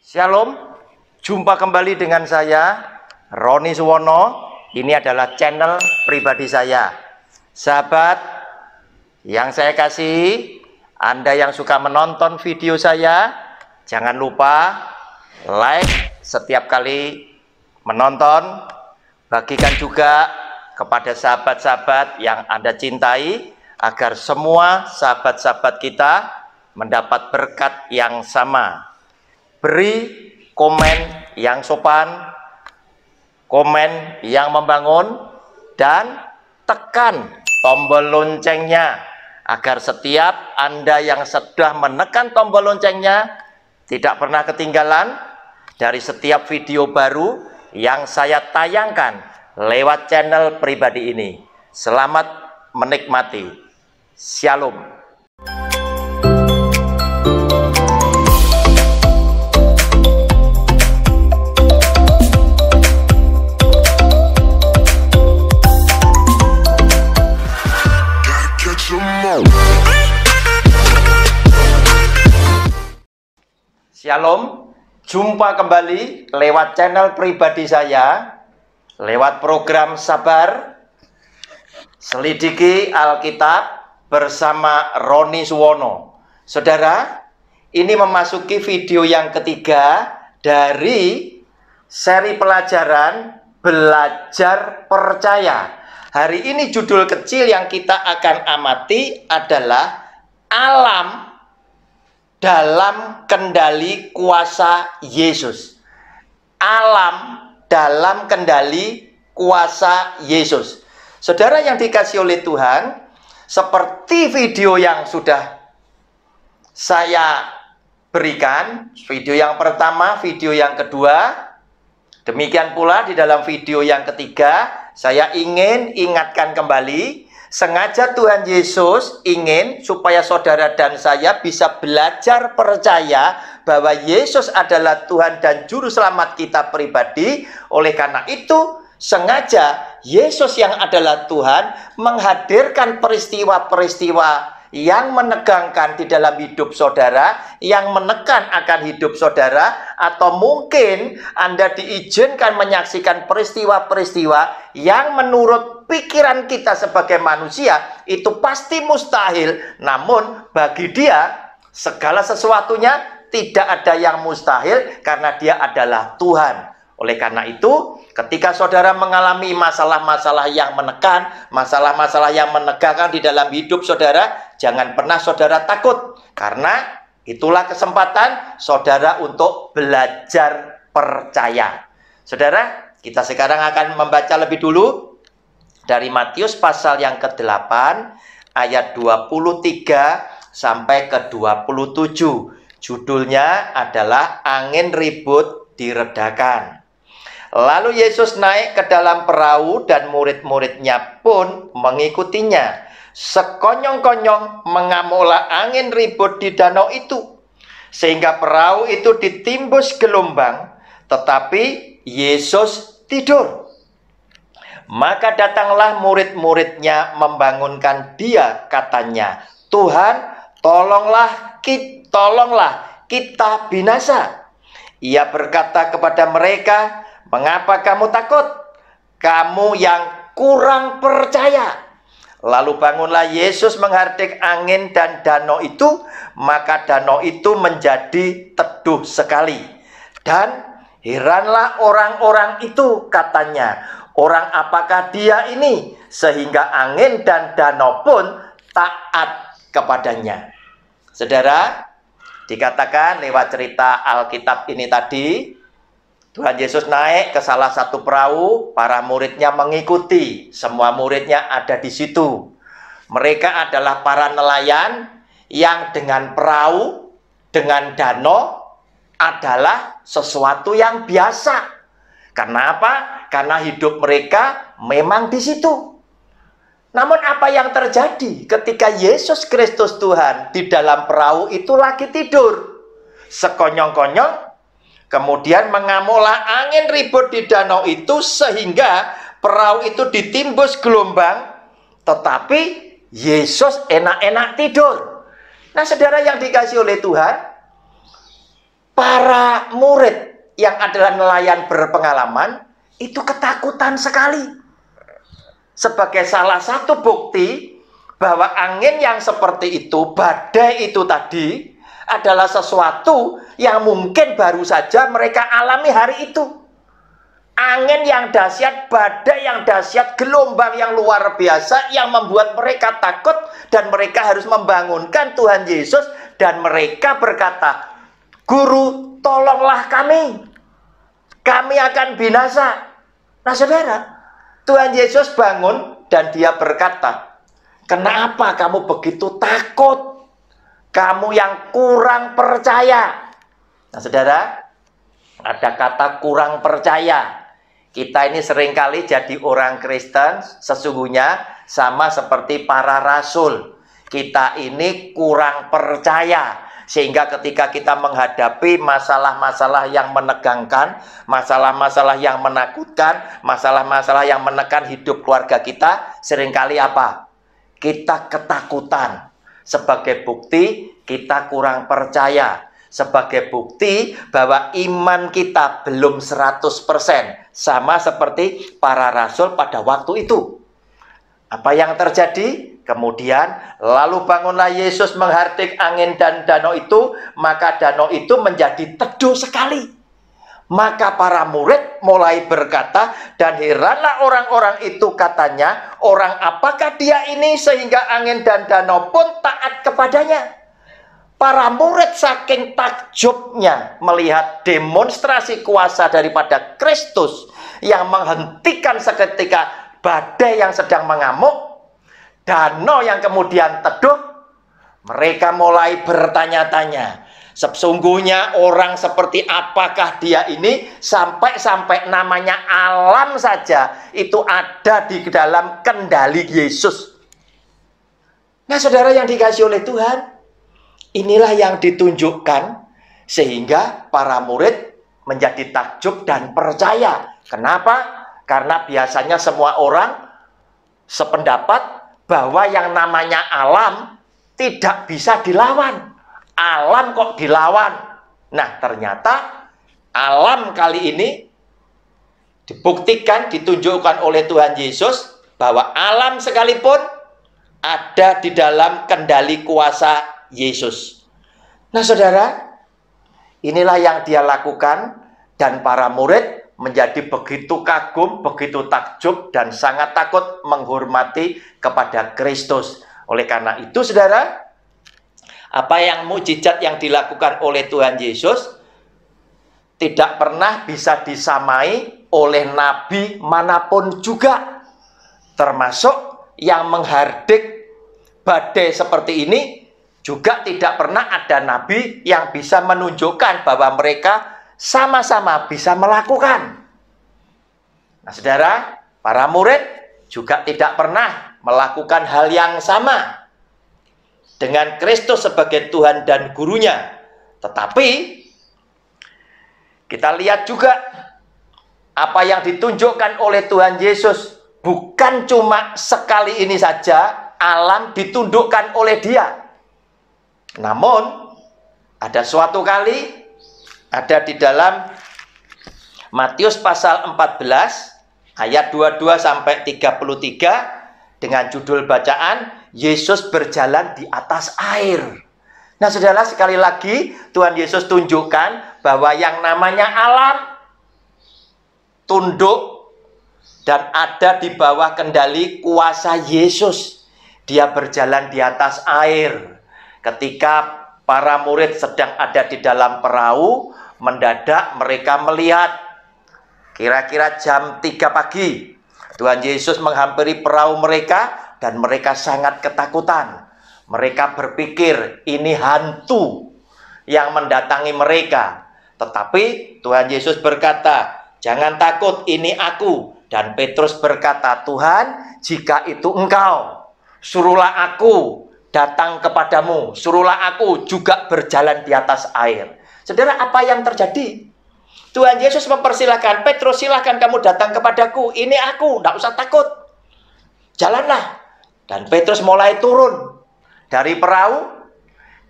Shalom, jumpa kembali dengan saya, Roni Suwono. Ini adalah channel pribadi saya. Sahabat yang saya kasih, Anda yang suka menonton video saya, jangan lupa like setiap kali menonton, bagikan juga kepada sahabat-sahabat yang Anda cintai, agar semua sahabat-sahabat kita mendapat berkat yang sama Beri komen yang sopan, komen yang membangun, dan tekan tombol loncengnya agar setiap Anda yang sudah menekan tombol loncengnya tidak pernah ketinggalan dari setiap video baru yang saya tayangkan lewat channel pribadi ini. Selamat menikmati. Shalom. Shalom, jumpa kembali lewat channel pribadi saya, lewat program Sabar, Selidiki Alkitab bersama Roni Suwono. Saudara, ini memasuki video yang ketiga dari seri pelajaran Belajar Percaya. Hari ini judul kecil yang kita akan amati adalah Alam dalam kendali kuasa Yesus. Alam dalam kendali kuasa Yesus. Saudara yang dikasih oleh Tuhan, seperti video yang sudah saya berikan, video yang pertama, video yang kedua, demikian pula di dalam video yang ketiga, saya ingin ingatkan kembali Sengaja Tuhan Yesus ingin supaya saudara dan saya bisa belajar percaya bahwa Yesus adalah Tuhan dan Juru Selamat kita pribadi. Oleh karena itu, sengaja Yesus yang adalah Tuhan menghadirkan peristiwa-peristiwa yang menegangkan di dalam hidup saudara, yang menekan akan hidup saudara, atau mungkin Anda diizinkan menyaksikan peristiwa-peristiwa yang menurut pikiran kita sebagai manusia itu pasti mustahil. Namun bagi dia segala sesuatunya tidak ada yang mustahil karena dia adalah Tuhan. Oleh karena itu, ketika saudara mengalami masalah-masalah yang menekan, masalah-masalah yang menegangkan di dalam hidup saudara, jangan pernah saudara takut. Karena itulah kesempatan saudara untuk belajar percaya. Saudara, kita sekarang akan membaca lebih dulu dari Matius pasal yang ke-8 ayat 23 sampai ke-27. Judulnya adalah angin ribut diredakan. Lalu Yesus naik ke dalam perahu dan murid-muridnya pun mengikutinya. Sekonyong-konyong mengamuklah angin ribut di danau itu. Sehingga perahu itu ditimbus gelombang, tetapi Yesus tidur. Maka datanglah murid-muridnya membangunkan dia, katanya, Tuhan, tolonglah, ki, tolonglah kita binasa. Ia berkata kepada mereka, mengapa kamu takut? Kamu yang kurang percaya. Lalu bangunlah Yesus menghardik angin dan danau itu, maka danau itu menjadi teduh sekali. Dan heranlah orang-orang itu katanya, orang apakah dia ini sehingga angin dan danau pun taat kepadanya. Saudara, dikatakan lewat cerita Alkitab ini tadi, Tuhan Yesus naik ke salah satu perahu, para muridnya mengikuti, semua muridnya ada di situ. Mereka adalah para nelayan yang dengan perahu, dengan danau adalah sesuatu yang biasa. Kenapa? karena hidup mereka memang di situ. Namun apa yang terjadi ketika Yesus Kristus Tuhan di dalam perahu itu lagi tidur? Sekonyong-konyong kemudian mengamola angin ribut di danau itu sehingga perahu itu ditimbus gelombang tetapi Yesus enak-enak tidur. Nah, saudara yang dikasih oleh Tuhan, para murid yang adalah nelayan berpengalaman itu ketakutan sekali. Sebagai salah satu bukti bahwa angin yang seperti itu, badai itu tadi, adalah sesuatu yang mungkin baru saja mereka alami hari itu. Angin yang dahsyat, badai yang dahsyat, gelombang yang luar biasa yang membuat mereka takut dan mereka harus membangunkan Tuhan Yesus dan mereka berkata, "Guru, tolonglah kami. Kami akan binasa." Nah saudara, Tuhan Yesus bangun dan dia berkata, Kenapa kamu begitu takut? Kamu yang kurang percaya. Nah saudara, ada kata kurang percaya. Kita ini seringkali jadi orang Kristen sesungguhnya sama seperti para rasul. Kita ini kurang percaya sehingga ketika kita menghadapi masalah-masalah yang menegangkan, masalah-masalah yang menakutkan, masalah-masalah yang menekan hidup keluarga kita, seringkali apa? Kita ketakutan. Sebagai bukti kita kurang percaya, sebagai bukti bahwa iman kita belum 100% sama seperti para rasul pada waktu itu. Apa yang terjadi? Kemudian lalu bangunlah Yesus menghardik angin dan danau itu, maka danau itu menjadi teduh sekali. Maka para murid mulai berkata, dan heranlah orang-orang itu katanya, orang apakah dia ini sehingga angin dan danau pun taat kepadanya. Para murid saking takjubnya melihat demonstrasi kuasa daripada Kristus yang menghentikan seketika badai yang sedang mengamuk, danau yang kemudian teduh, mereka mulai bertanya-tanya, sesungguhnya orang seperti apakah dia ini sampai-sampai namanya alam saja itu ada di dalam kendali Yesus. Nah, saudara yang dikasih oleh Tuhan, inilah yang ditunjukkan sehingga para murid menjadi takjub dan percaya. Kenapa? Karena biasanya semua orang sependapat bahwa yang namanya alam tidak bisa dilawan. Alam kok dilawan? Nah, ternyata alam kali ini dibuktikan, ditunjukkan oleh Tuhan Yesus bahwa alam sekalipun ada di dalam kendali kuasa Yesus. Nah, saudara, inilah yang dia lakukan dan para murid menjadi begitu kagum, begitu takjub, dan sangat takut menghormati kepada Kristus. Oleh karena itu, saudara, apa yang mujizat yang dilakukan oleh Tuhan Yesus tidak pernah bisa disamai oleh nabi manapun juga, termasuk yang menghardik badai seperti ini juga tidak pernah ada nabi yang bisa menunjukkan bahwa mereka sama-sama bisa melakukan. Nah, saudara, para murid juga tidak pernah melakukan hal yang sama dengan Kristus sebagai Tuhan dan gurunya. Tetapi kita lihat juga apa yang ditunjukkan oleh Tuhan Yesus bukan cuma sekali ini saja alam ditundukkan oleh dia. Namun ada suatu kali ada di dalam Matius pasal 14 ayat 22 sampai 33 dengan judul bacaan Yesus berjalan di atas air. Nah, Saudara, sekali lagi Tuhan Yesus tunjukkan bahwa yang namanya alam tunduk dan ada di bawah kendali kuasa Yesus. Dia berjalan di atas air. Ketika para murid sedang ada di dalam perahu, mendadak mereka melihat kira-kira jam 3 pagi Tuhan Yesus menghampiri perahu mereka dan mereka sangat ketakutan. Mereka berpikir ini hantu yang mendatangi mereka. Tetapi Tuhan Yesus berkata, "Jangan takut, ini aku." Dan Petrus berkata, "Tuhan, jika itu engkau, suruhlah aku datang kepadamu, suruhlah aku juga berjalan di atas air. Saudara, apa yang terjadi? Tuhan Yesus mempersilahkan, Petrus silahkan kamu datang kepadaku, ini aku, tidak usah takut. Jalanlah. Dan Petrus mulai turun dari perahu,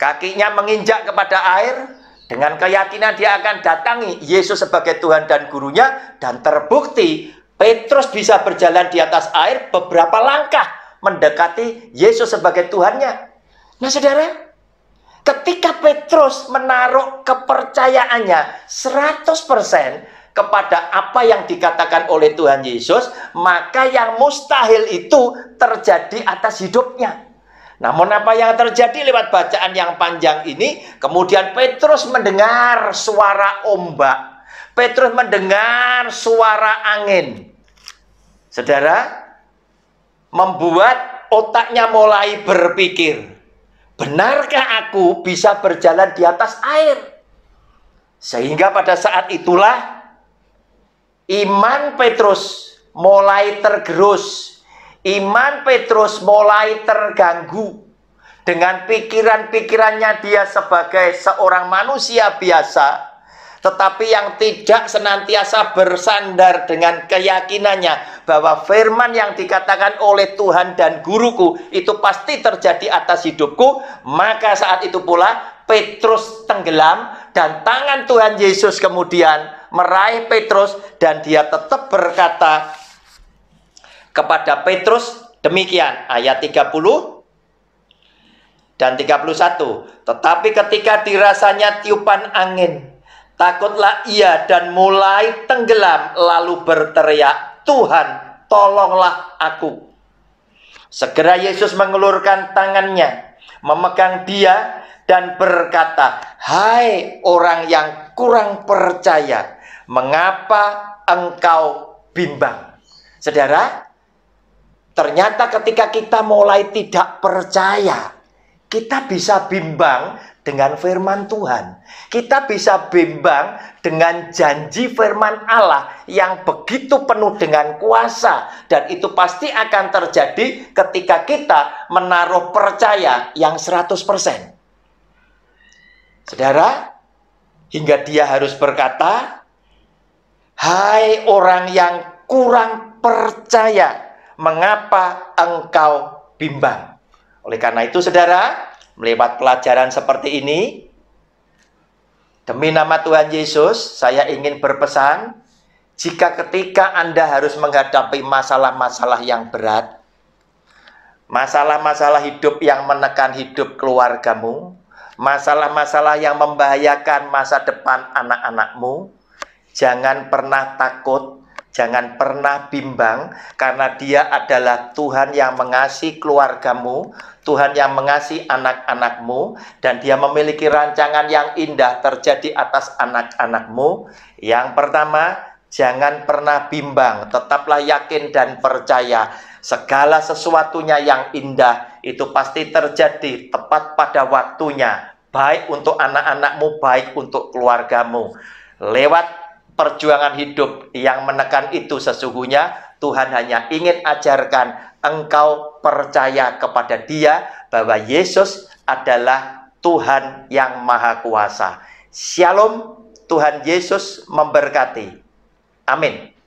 kakinya menginjak kepada air, dengan keyakinan dia akan datangi Yesus sebagai Tuhan dan gurunya, dan terbukti Petrus bisa berjalan di atas air beberapa langkah mendekati Yesus sebagai Tuhannya. Nah saudara, ketika Petrus menaruh kepercayaannya 100% kepada apa yang dikatakan oleh Tuhan Yesus, maka yang mustahil itu terjadi atas hidupnya. Namun apa yang terjadi lewat bacaan yang panjang ini, kemudian Petrus mendengar suara ombak. Petrus mendengar suara angin. Saudara, membuat otaknya mulai berpikir, benarkah aku bisa berjalan di atas air? Sehingga pada saat itulah iman Petrus mulai tergerus, iman Petrus mulai terganggu dengan pikiran-pikirannya dia sebagai seorang manusia biasa tetapi yang tidak senantiasa bersandar dengan keyakinannya bahwa firman yang dikatakan oleh Tuhan dan guruku itu pasti terjadi atas hidupku, maka saat itu pula Petrus tenggelam dan tangan Tuhan Yesus kemudian meraih Petrus dan dia tetap berkata kepada Petrus demikian ayat 30 dan 31. Tetapi ketika dirasanya tiupan angin Takutlah ia dan mulai tenggelam lalu berteriak, Tuhan tolonglah aku. Segera Yesus mengelurkan tangannya, memegang dia dan berkata, Hai orang yang kurang percaya, mengapa engkau bimbang? Saudara, ternyata ketika kita mulai tidak percaya, kita bisa bimbang dengan firman Tuhan. Kita bisa bimbang dengan janji firman Allah yang begitu penuh dengan kuasa dan itu pasti akan terjadi ketika kita menaruh percaya yang 100%. Saudara, hingga dia harus berkata, "Hai orang yang kurang percaya, mengapa engkau bimbang?" Oleh karena itu, saudara, melewat pelajaran seperti ini, demi nama Tuhan Yesus, saya ingin berpesan, jika ketika Anda harus menghadapi masalah-masalah yang berat, masalah-masalah hidup yang menekan hidup keluargamu, masalah-masalah yang membahayakan masa depan anak-anakmu, jangan pernah takut Jangan pernah bimbang karena dia adalah Tuhan yang mengasihi keluargamu, Tuhan yang mengasihi anak-anakmu dan dia memiliki rancangan yang indah terjadi atas anak-anakmu. Yang pertama, jangan pernah bimbang, tetaplah yakin dan percaya. Segala sesuatunya yang indah itu pasti terjadi tepat pada waktunya, baik untuk anak-anakmu, baik untuk keluargamu. Lewat perjuangan hidup yang menekan itu sesungguhnya Tuhan hanya ingin ajarkan engkau percaya kepada dia bahwa Yesus adalah Tuhan yang maha kuasa. Shalom, Tuhan Yesus memberkati. Amin.